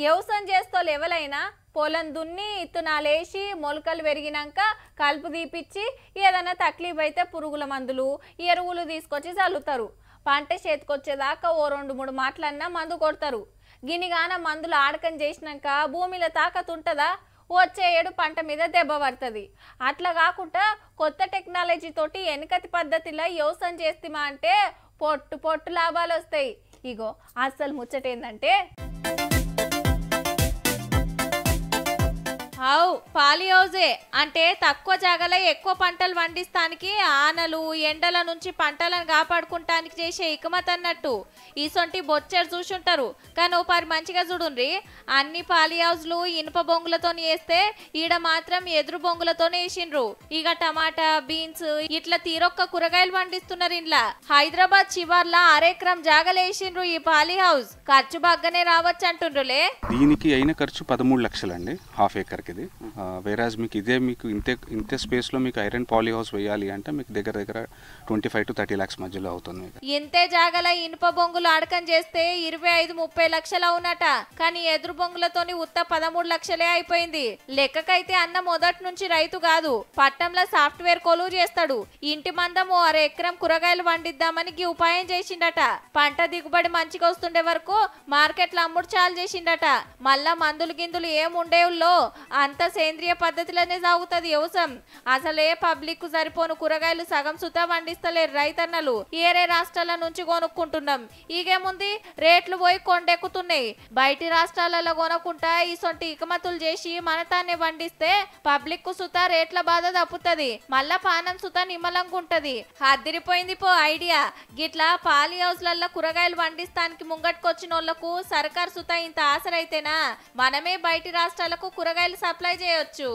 వ్యవసాయం చేస్తోళ్ళు ఎవలైనా పొలం దున్ని వేసి మొలకలు పెరిగినాక కలుపు తీపిచ్చి ఏదైనా తక్లీఫ్ అయితే పురుగుల మందులు ఎరువులు తీసుకొచ్చి చల్లుతారు పంట చేతికొచ్చేదాకా ఓ రెండు మూడు మాటలన్నా మందు కొడతారు గినిగాన మందులు ఆడకం చేసినాక భూమిలో తాకత్ ఉంటుందా వచ్చే ఏడు పంట మీద దెబ్బ పడుతుంది అట్లా కాకుండా కొత్త టెక్నాలజీతోటి తోటి పద్ధతిలో వ్యవసాయం చేస్తామా అంటే పొట్టు పొట్టు లాభాలు వస్తాయి ఇగో అసలు ముచ్చట ఏంటంటే అవు పాలిహౌజే అంటే తక్కువ జాగాలో ఎక్కువ పంటలు పండిస్తానికి ఆనలు ఎండల నుంచి పంటలను కాపాడుకుంటానికి చేసే ఇకమత్ అన్నట్టు ఈసొంటి బొచ్చెడు చూసుంటారు కానీ ఓ మంచిగా చూడుండ్రి అన్ని పాలిహౌజ్లు ఇనుప బొంగులతో వేస్తే ఈడ మాత్రం ఎదురు బొంగులతోనే వేసిండ్రు ఇక టమాటా బీన్స్ ఇట్లా తీరొక్క కూరగాయలు పండిస్తున్నారు ఇంట్లో హైదరాబాద్ చివర్లా అరెకరం జాగలేసిండ్రు ఈ పాలీ ఖర్చు బాగానే రావచ్చు అంటుండ్రులే దీనికి అయిన ఖర్చు పదమూడు అండి హాఫ్ ఏకర్కి ఇది వేరాజ్ మీకు ఇదే మీకు ఇంతే ఇంతే లో మీకు ఐరన్ పాలీ హౌస్ వేయాలి అంటే మీకు దగ్గర దగ్గర twenty five to thirty lakhs మధ్యలో అవుతుంది ఇంతే జాగల ఇనుప బొంగులు అడకం చేస్తే ఇరవై ఐదు ముప్పై లక్షలు అవునట కానీ ఎదురు బొంగులతోని ఉత్త పదమూడు లక్షలే అయిపోయింది లెక్కకైతే అన్న మొదటి నుంచి రైతు కాదు పట్టణంలో సాఫ్ట్వేర్ కొలువు చేస్తాడు ఇంటి మందం ఓ అర ఎకరం కూరగాయలు పండిద్దామని గీ ఉపాయం చేసిండట పంట దిగుబడి మంచిగా వస్తుండే వరకు మార్కెట్లో అమ్ముడు చాలు చేసిండట మళ్ళా మందులు గిందులు ఏముండేవుల్లో ఆ అంతా సేంద్రియ పద్ధతిలోనే సాగుతుంది వ్యవసాయం అసలే పబ్లిక్ కు సరిపోను కూరగాయలు సగం సుతా పండిస్తలేరు రైతన్నలు ఏరే రాష్ట్రాల నుంచి కొనుక్కుంటున్నాం ఈగేముంది రేట్లు పోయి కొండెక్కుతున్నాయి బయటి రాష్ట్రాలలో కొనకుండా సొంటి ఇకమతులు చేసి మనతాన్ని పండిస్తే పబ్లిక్ కు సుత రేట్ల బాధ తప్పుతుంది మళ్ళా పానం సుత నిమ్మలంగా ఉంటది అదిరిపోయింది పో ఐడియా గిట్లా పాలి హౌస్లల్లో కూరగాయలు పండిస్తానికి ముంగట్కొచ్చిన వాళ్లకు సర్కార్ సుత ఇంత ఆసరైతేనా మనమే బయటి రాష్ట్రాలకు కూరగాయలు అప్లై చేయొచ్చు